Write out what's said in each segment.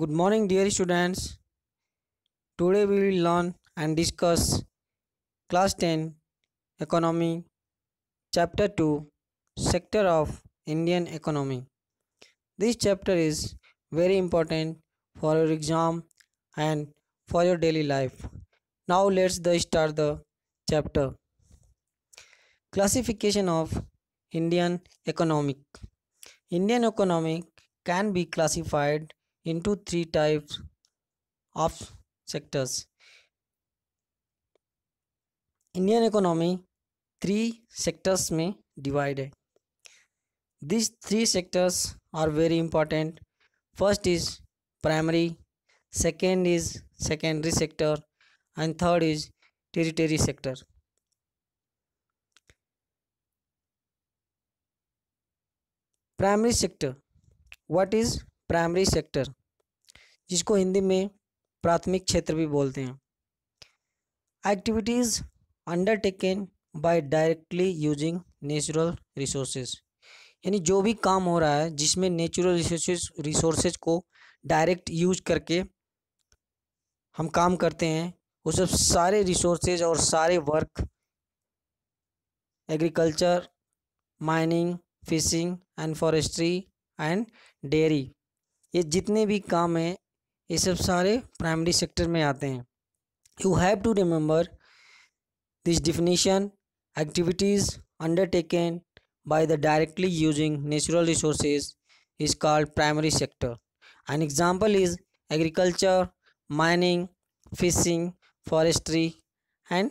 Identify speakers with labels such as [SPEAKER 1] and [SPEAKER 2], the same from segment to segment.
[SPEAKER 1] Good morning dear students. Today we will learn and discuss class 10 economy chapter 2 sector of Indian economy. This chapter is very important for your exam and for your daily life. Now let's the start the chapter. Classification of Indian economic. Indian economic can be classified into three types of sectors indian economy three sectors may divide these three sectors are very important first is primary second is secondary sector and third is territory sector primary sector what is primary sector जिसको हिंदी में प्राथमिक क्षेत्र भी बोलते हैं activities undertaken by directly using natural resources यानी जो भी काम हो रहा है जिसमें नेचुरल रिसोर्सेज रिसोर्सेज को डायरेक्ट यूज करके हम काम करते हैं वो सब सारे रिसोर्सेज और सारे work agriculture mining fishing and forestry and dairy ये जितने भी काम हैं ये सब सारे प्राइमरी सेक्टर में आते हैं you have to remember this definition activities undertaken by the directly using natural resources is called primary sector an example is agriculture mining fishing forestry and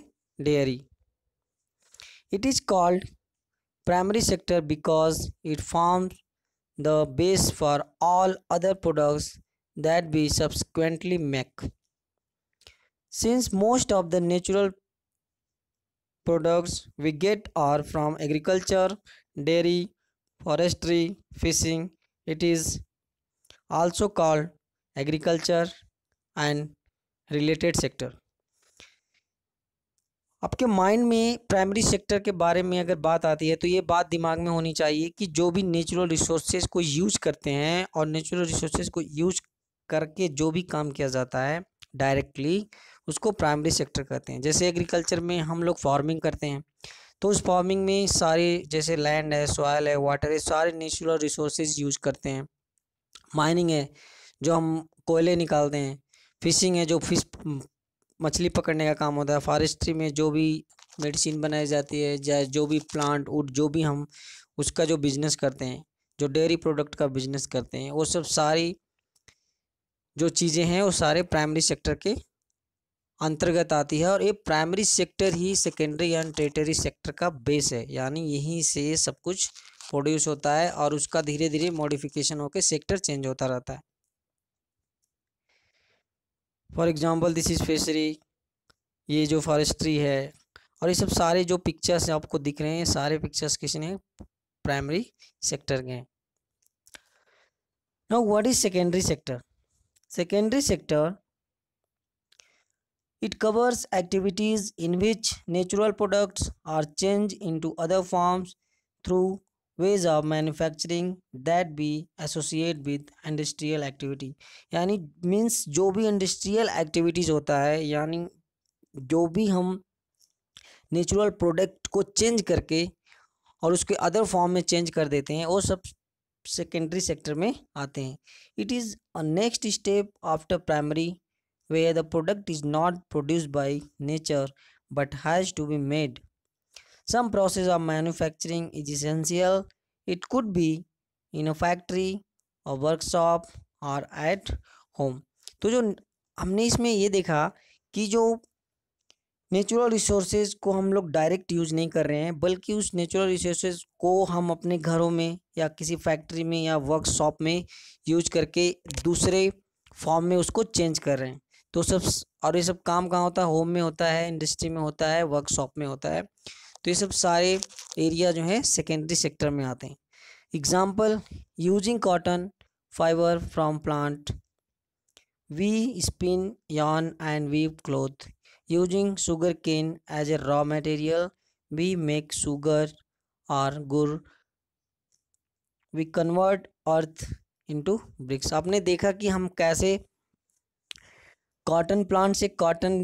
[SPEAKER 1] dairy it is called primary sector because it forms the base for all other products that we subsequently make. Since most of the natural products we get are from agriculture, dairy, forestry, fishing, it is also called agriculture and related sector. आपके mind में primary sector के बारे में अगर बात आती है तो ये बात दिमाग में होनी चाहिए कि जो भी नेचुरल रिसोर्सेज को यूज करते हैं और नेचुरल रिसोर्सेज को यूज करके जो भी काम किया जाता है डायरेक्टली उसको प्राइमरी सेक्टर कहते हैं जैसे एग्रीकल्चर में हम लोग फार्मिंग करते हैं तो उस फार्मिंग में सारे जैसे लैंड है सॉयल है वाटर है सारे नेचुरल रिसोर्सेज यूज करते हैं माइनिंग है जो हम कोयले निकालते हैं फिशिंग है जो फिश मछली पकड़ने का काम होता है फॉरेस्ट्री में जो भी मेडिसिन बनाई जाती है या जो भी प्लांट उड जो भी हम उसका जो बिजनेस करते हैं जो डेयरी प्रोडक्ट का बिजनेस करते हैं वो सब सारी जो चीज़ें हैं वो सारे प्राइमरी सेक्टर के अंतर्गत आती है और ये प्राइमरी सेक्टर ही सेकेंडरी एंड टेटरी सेक्टर का बेस है यानी यहीं से सब कुछ प्रोड्यूस होता है और उसका धीरे धीरे मॉडिफिकेशन होकर सेक्टर चेंज होता रहता है for example this is fishery ये जो फॉरेस्ट्री है और ये सब सारे जो पिक्चर्स आपको दिख रहे हैं सारे पिक्चर्स किसने प्राइमरी सेक्टर के हैं now what is secondary sector secondary sector it covers activities in which natural products are change into other forms through ways of manufacturing that be associate with industrial activity यानी means जो भी industrial activities होता है यानी जो भी हम natural product को चेंज करके और उसके अदर फॉर्म में चेंज कर देते हैं वो सब सेकेंडरी सेक्टर में आते हैं it is a next step after primary way the product is not produce by nature but has to be made Some process of manufacturing is essential. It could be in a factory or workshop और at home तो जो हमने इसमें ये देखा कि जो natural resources को हम लोग डायरेक्ट यूज़ नहीं कर रहे हैं बल्कि उस नेचुरल रिसोर्सेज को हम अपने घरों में या किसी फैक्ट्री में या वर्कशॉप में यूज करके दूसरे फॉर्म में उसको चेंज कर रहे हैं तो सब और ये सब काम कहाँ होता है होम में होता है इंडस्ट्री में होता है वर्कशॉप में होता है तो ये सब सारे एरिया जो है सेकेंडरी सेक्टर में आते हैं example using cotton fibre from plant we spin yarn and weave cloth using sugar cane as a raw material we make sugar और गुड़ we convert earth into bricks आपने देखा कि हम कैसे कॉटन प्लांट से कॉटन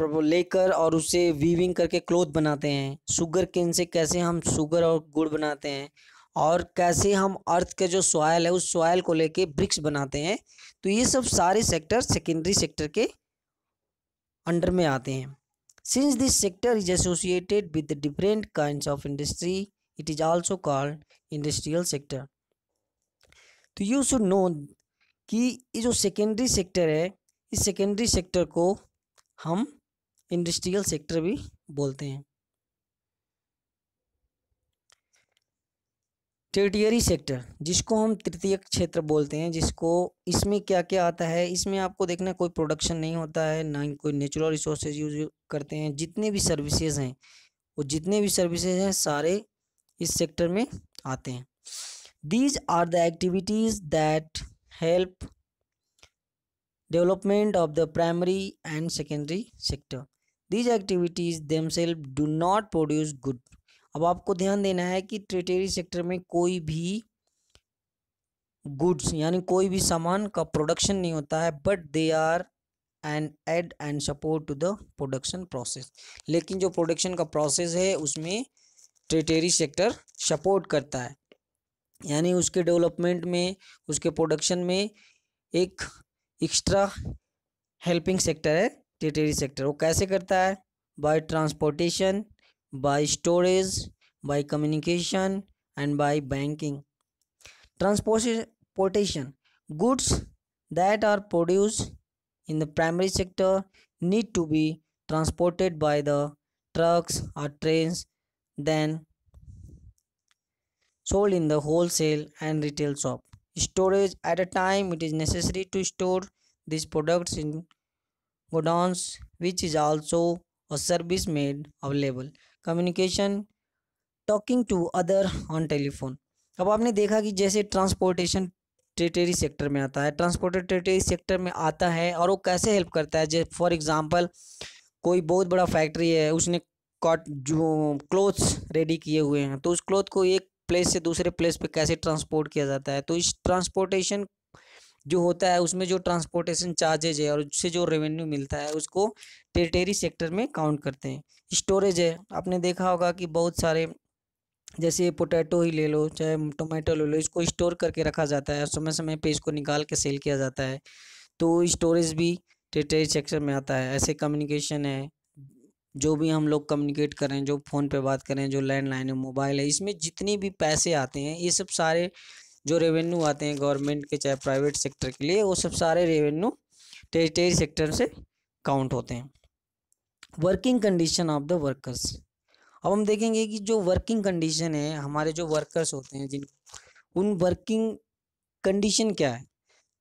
[SPEAKER 1] लेकर और उसे वीविंग करके क्लोथ बनाते हैं शुगर केन से कैसे हम शुगर और गुड़ बनाते हैं और कैसे हम अर्थ के जो सॉयल है उस सॉयल को लेके ब्रिक्स बनाते हैं तो ये सब सारे सेक्टर सेकेंडरी सेक्टर के अंडर में आते हैं since this sector is associated with different kind of industry it is also called industrial sector तो यू शुड नो कि ये जो सेकेंडरी सेक्टर है इस सेकेंडरी सेक्टर को हम इंडस्ट्रियल सेक्टर भी बोलते हैं टेरिटरी सेक्टर जिसको हम तृतीय क्षेत्र बोलते हैं जिसको इसमें क्या क्या आता है इसमें आपको देखना कोई प्रोडक्शन नहीं होता है ना ही कोई नेचुरल रिसोर्सेज यूज करते हैं जितने भी सर्विसेज हैं वो जितने भी सर्विसेज हैं सारे इस सेक्टर में आते हैं these are the activities that help development of the primary and secondary sector these activities themselves do not produce good अब आपको ध्यान देना है कि ट्रेटेरी सेक्टर में कोई भी गुड्स यानी कोई भी सामान का प्रोडक्शन नहीं होता है but they are an aid and support to the production process लेकिन जो प्रोडक्शन का प्रोसेस है उसमें ट्रेटेरी सेक्टर सपोर्ट करता है यानी उसके डेवलपमेंट में उसके प्रोडक्शन में एक एक्स्ट्रा हेल्पिंग सेक्टर है टेटेरी सेक्टर वो कैसे करता है by transportation by storage by communication and by banking transportation goods that are produced in the primary sector need to be transported by the trucks or trains then sold in the wholesale and retail shop storage at a time it is necessary to store these products in godowns which is also a service made available communication talking to other on telephone अब आपने देखा कि जैसे transportation territory sector में आता है transported territory sector में आता है और वो कैसे हेल्प करता है जैसे फॉर एग्जांपल कोई बहुत बड़ा फैक्ट्री है उसने कॉट जो क्लोथ्स रेडी किए हुए हैं तो उस क्लोथ को एक प्लेस से दूसरे प्लेस पे कैसे ट्रांसपोर्ट किया जाता है तो इस ट्रांसपोर्टेशन जो होता है उसमें जो ट्रांसपोर्टेशन चार्जेज है और उससे जो रेवेन्यू मिलता है उसको टेरिटेरी सेक्टर में काउंट करते हैं स्टोरेज है आपने देखा होगा कि बहुत सारे जैसे पोटैटो ही ले लो चाहे टोमेटो ले लो इसको स्टोर करके रखा जाता है समय समय पर इसको निकाल के सेल किया जाता है तो स्टोरेज भी टेरिटेरी सेक्टर में आता है ऐसे कम्युनिकेशन है जो भी हम लोग कम्युनिकेट करें जो फ़ोन पे बात करें जो लैंडलाइन है मोबाइल है इसमें जितने भी पैसे आते हैं ये सब सारे जो रेवेन्यू आते हैं गवर्नमेंट के चाहे प्राइवेट सेक्टर के लिए वो सब सारे रेवेन्यू टेरिटेरी सेक्टर से काउंट होते हैं working condition of the workers अब हम देखेंगे कि जो वर्किंग कंडीशन है हमारे जो वर्कर्स होते हैं जिन उन वर्किंग कंडीशन क्या है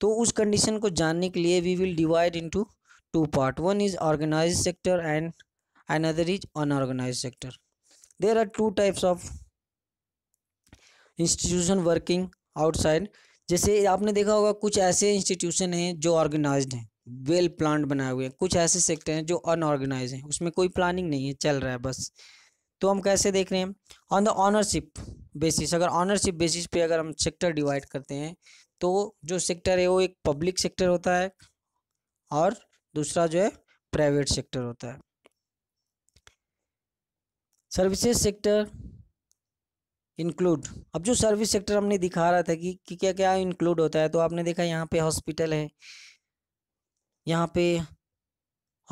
[SPEAKER 1] तो उस कंडीशन को जानने के लिए we will divide into two part one is organize sector and another is unorganize sector there are two types of institution working outside जैसे आपने देखा होगा कुछ ऐसे इंस्टीट्यूशन हैं जो ऑर्गेनाइज्ड हैं वेल प्लान बनाए हुए हैं कुछ ऐसे सेक्टर हैं जो अनऑर्गेनाइज हैं उसमें कोई प्लानिंग नहीं है चल रहा है बस तो हम कैसे देख रहे हैं ऑन द ऑनरशिप बेसिस अगर ऑनरशिप बेसिस पे अगर हम सेक्टर डिवाइड करते हैं तो जो सेक्टर है वो एक पब्लिक सेक्टर होता है और दूसरा जो है प्राइवेट सेक्टर होता है सर्विसेज सेक्टर इंक्लूड अब जो सर्विस सेक्टर हमने दिखा रहा था कि, कि क्या क्या इंक्लूड होता है तो आपने देखा यहाँ पे हॉस्पिटल है यहाँ पे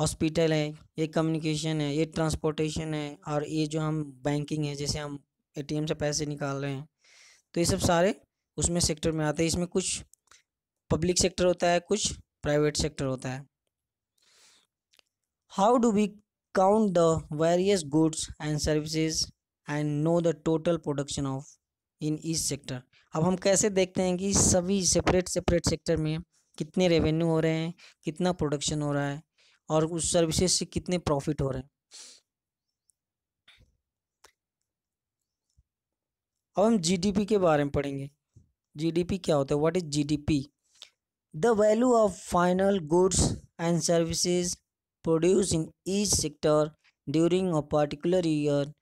[SPEAKER 1] हॉस्पिटल है ये कम्युनिकेशन है ये ट्रांसपोर्टेशन है और ये जो हम बैंकिंग है जैसे हम एटीएम से पैसे निकाल रहे हैं तो ये सब सारे उसमें सेक्टर में आते हैं इसमें कुछ पब्लिक सेक्टर होता है कुछ प्राइवेट सेक्टर होता है how do we count the various goods and services and know the total production of in each sector अब हम कैसे देखते हैं कि सभी सेपरेट सेपरेट सेक्टर में कितने रेवेन्यू हो रहे हैं कितना प्रोडक्शन हो रहा है और उस सर्विसेज से कितने प्रॉफिट हो रहे हैं अब हम जीडीपी के बारे में पढ़ेंगे जीडीपी क्या होता है what is GDP the value of final goods and services produce in each sector during a particular year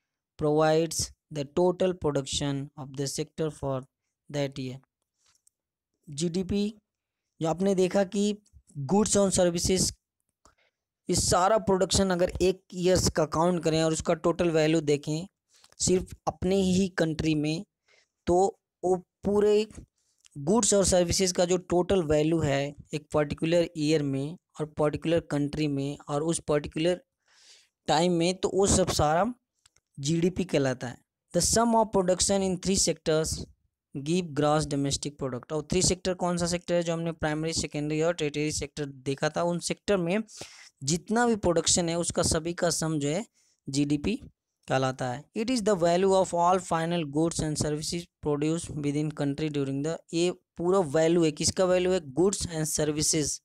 [SPEAKER 1] provides the total production of the sector for that year P जो आपने देखा कि गुड्स और services इस सारा production अगर एक years का काउंट करें और उसका टोटल वैल्यू देखें सिर्फ अपने ही कंट्री में तो वो पूरे गुड्स और सर्विसेज का जो टोटल वैल्यू है एक पर्टिकुलर ईयर में और पर्टिकुलर कंट्री में और उस पर्टिकुलर टाइम में तो वो सब सारा जीडीपी कहलाता है the sum of production in three sectors give gross domestic product और थ्री सेक्टर कौन सा सेक्टर है जो हमने प्राइमरी सेकेंडरी और टेटरी सेक्टर देखा था उन सेक्टर में जितना भी प्रोडक्शन है उसका सभी का सम जो है जीडीपी कहलाता है it is the value of all final goods and services produce within country during the ये पूरा वैल्यू है किसका वैल्यू है गुड्स एंड सर्विसेज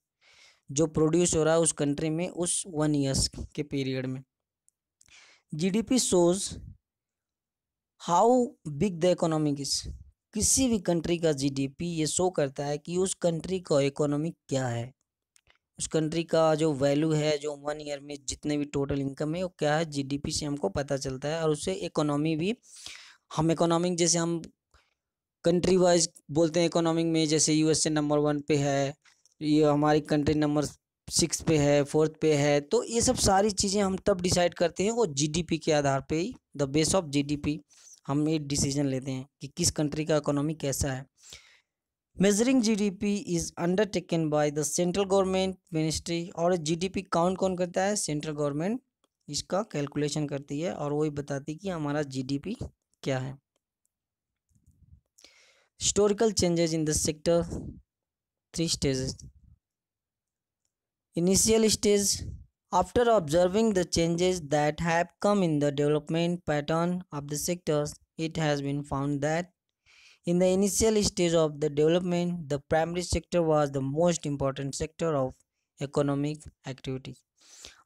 [SPEAKER 1] जो प्रोड्यूस हो रहा है उस कंट्री में उस वन ईयर्स के पीरियड में P shows how big the economic is किसी भी कंट्री का पी ये शो करता है कि उस कंट्री का इकोनॉमिक क्या है उस कंट्री का जो वैल्यू है जो वन ईयर में जितने भी टोटल इनकम है वो क्या है पी से हमको पता चलता है और उससे इकोनॉमी भी हम इकोनॉमिक जैसे हम कंट्री वाइज बोलते हैं इकोनॉमिक में जैसे यूएसए नंबर वन पे है ये हमारी कंट्री नंबर सिक्स पे है फोर्थ पे है तो ये सब सारी चीज़ें हम तब डिसाइड करते हैं वो जीडीपी के आधार पे ही द बेस ऑफ जीडीपी हम ये डिसीजन लेते हैं कि किस कंट्री का इकोनॉमी कैसा है measuring GDP is undertaken by the central government ministry और जीडीपी काउंट कौन करता है सेंट्रल गवर्नमेंट इसका कैलकुलेशन करती है और वही बताती कि हमारा जी क्या है historical changes in the sector three stages Initial stage After observing the changes that have come in the development pattern of the sectors, it has been found that in the initial stage of the development, the primary sector was the most important sector of economic activity.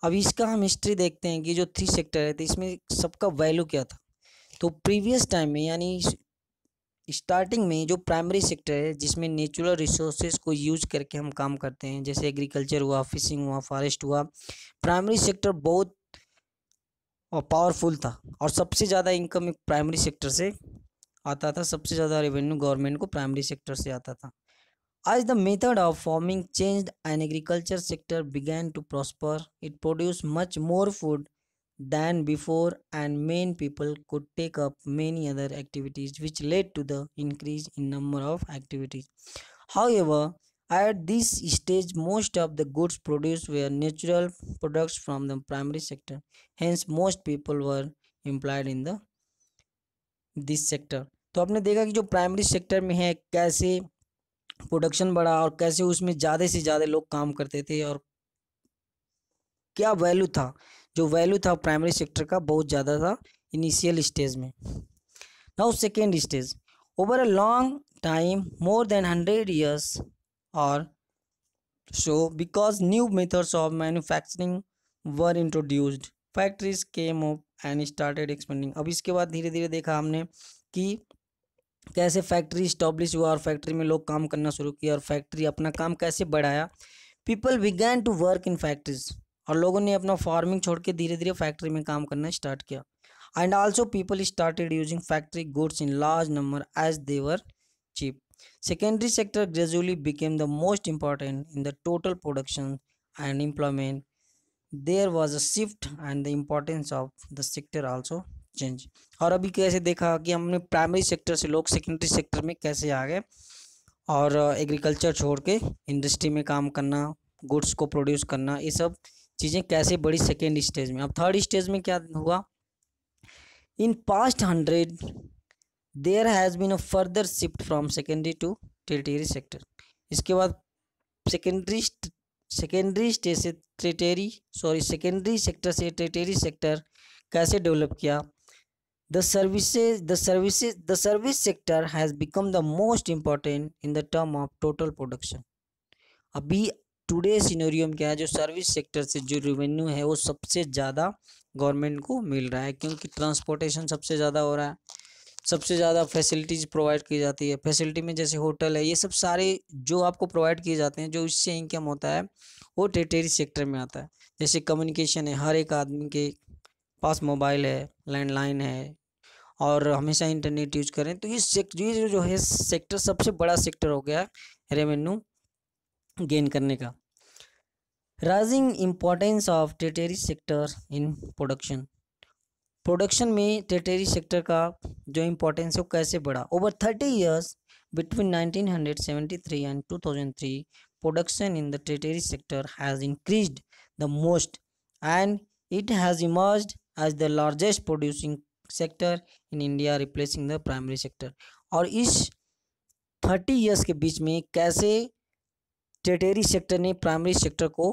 [SPEAKER 1] अब इसका हम history देखते हैं कि जो three sector है तो इसमें सबका वैल्यू क्या था तो प्रीवियस टाइम में यानी स्टार्टिंग में जो प्राइमरी सेक्टर है जिसमें नेचुरल रिसोर्सेज को यूज करके हम काम करते हैं जैसे एग्रीकल्चर हुआ फिशिंग हुआ फॉरेस्ट हुआ प्राइमरी सेक्टर बहुत पावरफुल था और सबसे ज़्यादा इनकम एक प्राइमरी सेक्टर से आता था सबसे ज़्यादा रेवेन्यू गवर्नमेंट को प्राइमरी सेक्टर से आता था आज the method of farming change and agriculture sector began to prosper it produce much more food than before and main people could take up many other activities which led to the increase in number of activities however at this stage most of the goods produced were natural products from the primary sector hence most people were employed in the this sector तो आपने देखा कि जो primary sector में है कैसे production बढ़ा और कैसे उसमें ज़्यादा से ज़्यादा लोग काम करते थे और क्या वैल्यू था जो वैल्यू था प्राइमरी सेक्टर का बहुत ज़्यादा था इनिशियल स्टेज में now second stage over a long time more than hundred years और so because new methods of manufacturing were introduced factories came of and started expanding अब इसके बाद धीरे धीरे देखा हमने कि कैसे फैक्ट्री इस्टॉब्लिश हुआ और फैक्ट्री में लोग काम करना शुरू किया और फैक्ट्री अपना काम कैसे बढ़ाया people began to work in factories और लोगों ने अपना फार्मिंग छोड़ के धीरे धीरे फैक्ट्री में काम करना स्टार्ट किया and also people started using factory goods in large number as they were cheap secondary sector gradually became the most important in the total production and employment there was a shift and the importance of the sector also change और अभी कैसे देखा कि हमने primary sector से लोग secondary sector में कैसे आ गए और एग्रीकल्चर छोड़ के इंडस्ट्री में काम करना गुड्स को प्रोड्यूस करना ये सब चीज़ें कैसे बढ़ी सेकेंड स्टेज में अब थर्ड स्टेज में क्या हुआ in past hundred there has been a further shift from secondary to territory sector इसके बाद सेकेंडरी सेकेंडरी स्टेज से टेरिटरी सॉरी सेकेंडरी सेक्टर से टेरिटरी सेक्टर कैसे डेवलप किया the services the services the service sector has become the most important in the term of total production अभी today scenario में क्या है जो सर्विस सेक्टर से जो रेवेन्यू है वो सबसे ज़्यादा गवर्नमेंट को मिल रहा है क्योंकि ट्रांसपोर्टेशन सबसे ज़्यादा हो रहा है सबसे ज़्यादा फैसिलिटीज़ प्रोवाइड की जाती है फैसिलिटी में जैसे होटल है ये सब सारे जो आपको प्रोवाइड किए जाते हैं जो इससे इनकम होता है वो टेरिटरी सेक्टर में आता है जैसे कम्युनिकेशन है हर एक आदमी के पास मोबाइल है लैंडलाइन है और हमेशा इंटरनेट यूज करें तो ये सेक्टर ये जो है सेक्टर सबसे बड़ा सेक्टर हो गया है रेवेन्यू गेन करने का rising importance of tertiary sector in production production में टेटेरी सेक्टर का जो इम्पोर्टेंस है वो कैसे बढ़ा over thirty years between nineteen hundred seventy three and two thousand three production in the tertiary sector has increase the most and it has emerge as the largest producing sector in India replacing the primary sector और इस thirty years के बीच में कैसे tertiary sector ने primary sector को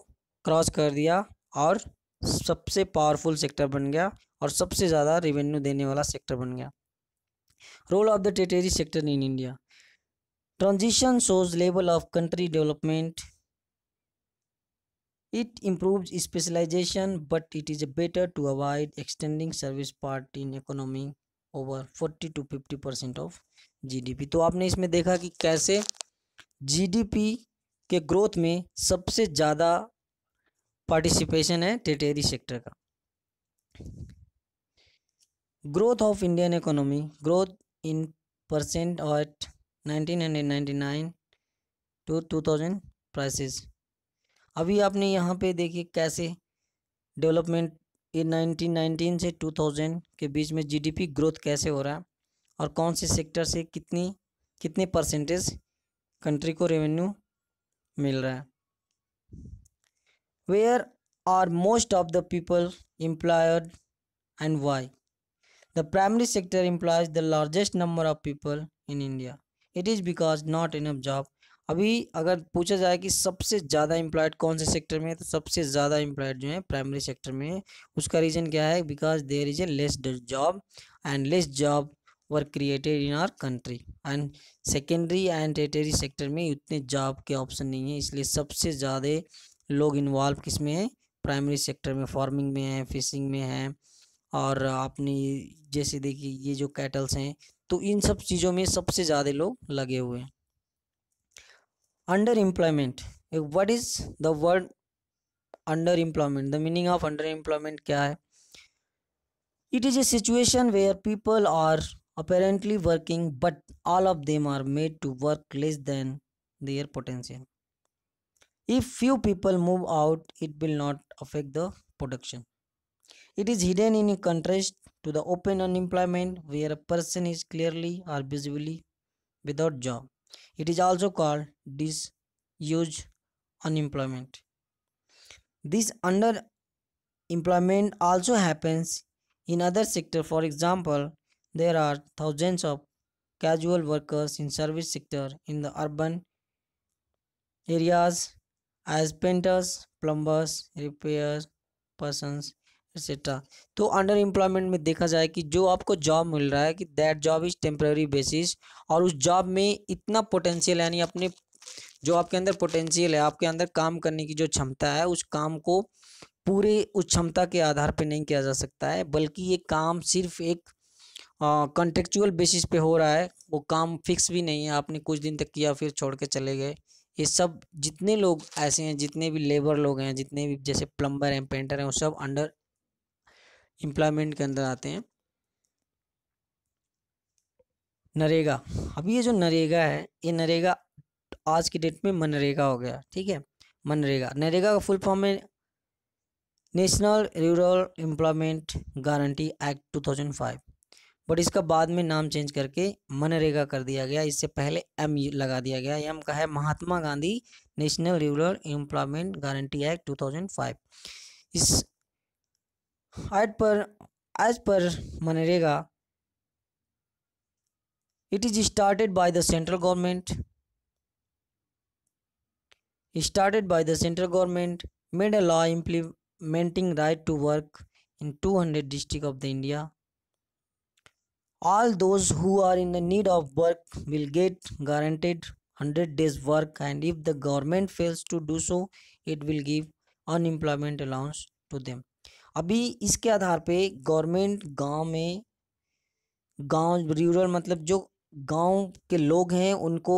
[SPEAKER 1] cross कर दिया और सबसे पावरफुल सेक्टर बन गया और सबसे ज़्यादा रेवेन्यू देने वाला सेक्टर बन गया role of the tertiary sector in India transition shows level of country development it improve specialization but it is better to avoid extending service part in economy over forty to fifty percent of P तो आपने इसमें देखा कि कैसे P के growth में सबसे ज़्यादा पार्टिसिपेशन है टेटेरी सेक्टर का growth of Indian economy growth in percent at 1999 to thousand prices अभी आपने यहाँ पे देखिए कैसे डेवलपमेंट इन 1919 से 2000 के बीच में जीडीपी ग्रोथ कैसे हो रहा है और कौन से सेक्टर से कितनी कितने परसेंटेज कंट्री को रेवेन्यू मिल रहा है Where are most of the people employed and why? The primary sector employs the largest number of people in India. It is because not enough job. अभी अगर पूछा जाए कि सबसे ज़्यादा एम्प्लॉयड कौन से सेक्टर में है तो सबसे ज़्यादा एम्प्लॉयड जो है प्राइमरी सेक्टर में है उसका रीज़न क्या है because there is a less job and less job were created in our country and secondary and tertiary sector में उतने जॉब के ऑप्शन नहीं है इसलिए सबसे ज़्यादा लोग इन्वॉल्व किस में हैं प्राइमरी सेक्टर में फार्मिंग में है फिशिंग में है और अपनी जैसे देखिए ये जो कैटल्स हैं तो इन सब चीज़ों में सबसे ज़्यादा लोग लगे हुए हैं under employment what is the word under employment the meaning of under employment क्या है it is a situation where people are apparently working but all of them are made to work less than their potential if few people move out it will not affect the production it is hidden in contrast to the open unemployment where a person is clearly or visibly without job it is also called disused unemployment this underemployment also happens in other sector for example there are thousands of casual workers in service sector in the urban areas as painters plumbers repair persons etcetera तो under employment में देखा जाए कि जो आपको job मिल रहा है कि that job is temporary basis और उस जॉब में इतना पोटेंशियल यानी अपने जो आपके अंदर पोटेंशियल है आपके अंदर काम करने की जो क्षमता है उस काम को पूरे उस क्षमता के आधार पर नहीं किया जा सकता है बल्कि ये काम सिर्फ एक कंटेक्चुअल बेसिस पे हो रहा है वो काम फिक्स भी नहीं है आपने कुछ दिन तक किया फिर छोड़ के चले गए ये सब जितने लोग ऐसे हैं जितने भी लेबर लोग हैं जितने भी जैसे प्लम्बर हैं पेंटर हैं वो सब अंडर एम्प्लॉयमेंट के अंदर आते हैं नरेगा अब ये जो नरेगा है ये नरेगा आज की डेट में मनरेगा हो गया ठीक है मनरेगा नरेगा का फुल फॉर्म है national rural employment guarantee act 2005 but इसका बाद में नाम चेंज करके मनरेगा कर दिया गया इससे पहले एम लगा दिया गया एम का है Mahatma Gandhi national rural employment guarantee act टू इस आइट पर एज पर MNREGA it is started by the central government started by the central government made a law implementing right to work in two hundred district of the India all those who are in the need of work will get guaranteed 100 days work and if the government fails to do so it will give unemployment allowance to them अभी इसके आधार पे government गांव में गांव rural मतलब जो गांव के लोग हैं उनको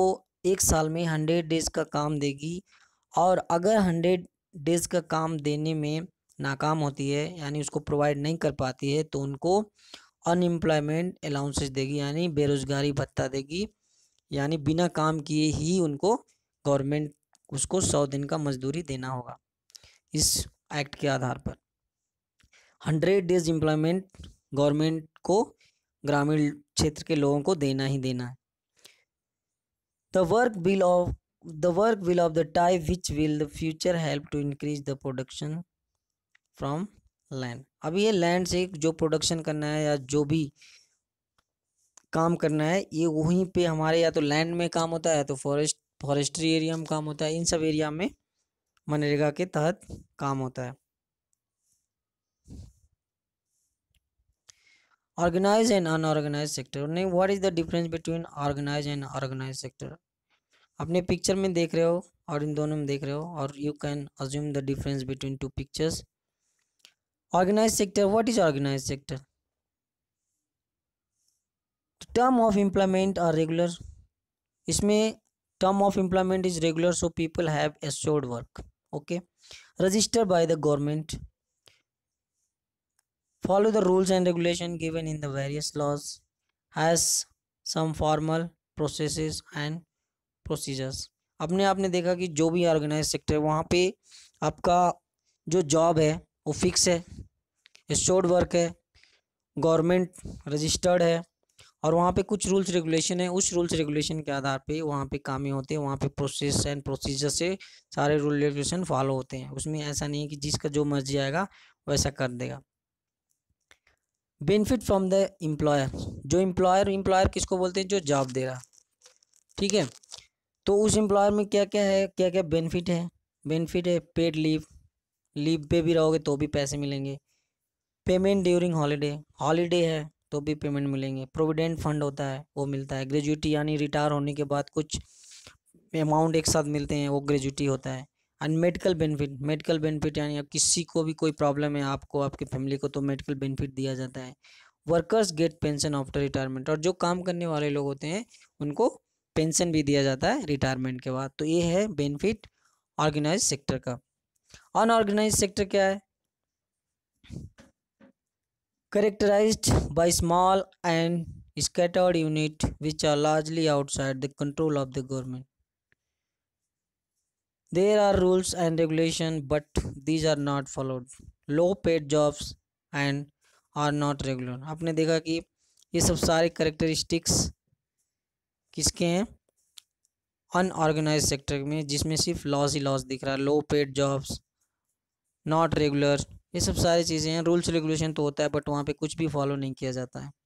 [SPEAKER 1] एक साल में हंड्रेड डेज का काम देगी और अगर हंड्रेड डेज का काम देने में नाकाम होती है यानी उसको प्रोवाइड नहीं कर पाती है तो उनको अनएम्प्लॉयमेंट अलाउंसेस देगी यानी बेरोजगारी भत्ता देगी यानी बिना काम किए ही उनको गवर्नमेंट उसको सौ दिन का मजदूरी देना होगा इस एक्ट के आधार पर हंड्रेड डेज एम्प्लॉयमेंट गवर्नमेंट को ग्रामीण क्षेत्र के लोगों को देना ही देना है the work will of the work will of the type which will the future help to increase the production from land अब ये लैंड से जो प्रोडक्शन करना है या जो भी काम करना है ये वहीं पे हमारे या तो लैंड में काम होता है तो फॉरेस्ट फॉरेस्ट्री एरिया में काम होता है इन सब एरिया में मनरेगा के तहत काम होता है ऑर्गेनाइज एंड अनऑर्गेनाइज सेक्टर नहीं what is the difference between organize and organize sector अपने पिक्चर में देख रहे हो और इन दोनों में देख रहे हो और you can assume the difference between two pictures organized sector what is organized sector term of employment or regular इसमें term of employment is regular so people have assured work okay registered by the government follow the rules and regulation given in the various laws has some formal processes and procedures अपने आपने देखा कि जो भी organise sector है वहाँ पे आपका जो जॉब है वो फिक्स है स्टोर्ड वर्क है गवर्नमेंट रजिस्टर्ड है और वहाँ पे कुछ रूल्स रेगुलेशन है उस रूल्स रेगुलेशन के आधार पे वहाँ पे कामें होते हैं वहाँ पे प्रोसेस एंड प्रोसीजर से सारे रूल रेगुलेशन फॉलो होते हैं उसमें ऐसा नहीं है कि जिसका जो मर्जी आएगा वैसा कर देगा बेनिफिट फ्रॉम द एम्प्लॉयर जो एम्प्लॉयर एम्प्लॉयर किसको बोलते हैं जो जॉब दे रहा ठीक है तो उस एम्प्लॉयर में क्या क्या है क्या क्या बेनिफिट है बेनिफिट है पेड लीव लीव पे भी रहोगे तो भी पैसे मिलेंगे पेमेंट ड्यूरिंग हॉलीडे हॉलीडे है तो भी पेमेंट मिलेंगे प्रोविडेंट फंड होता है वो मिलता है ग्रेजुटी यानी रिटायर होने के बाद कुछ अमाउंट एक साथ मिलते हैं वो ग्रेजुटी होता है and medical benefit medical benefit यानी अब किसी को भी कोई प्रॉब्लम है आपको आपकी फैमिली को तो मेडिकल बेनिफिट दिया जाता है workers get pension after retirement और जो काम करने वाले लोग होते हैं उनको पेंशन भी दिया जाता है रिटायरमेंट के बाद तो ये है बेनिफिट ऑर्गेनाइज सेक्टर का अनऑर्गेनाइज सेक्टर क्या है characterized by small and scattered unit which are largely outside the control of the government there are rules and regulation but these are not followed low paid jobs and are not regular आपने देखा कि ये सब सारे characteristics किसके हैं unorganised sector में जिसमें सिर्फ लॉस ही लॉस दिख रहा है low paid jobs not regular ये सब सारी चीज़ें हैं रूल्स रेगुलेशन तो होता है बट वहाँ पे कुछ भी फॉलो नहीं किया जाता है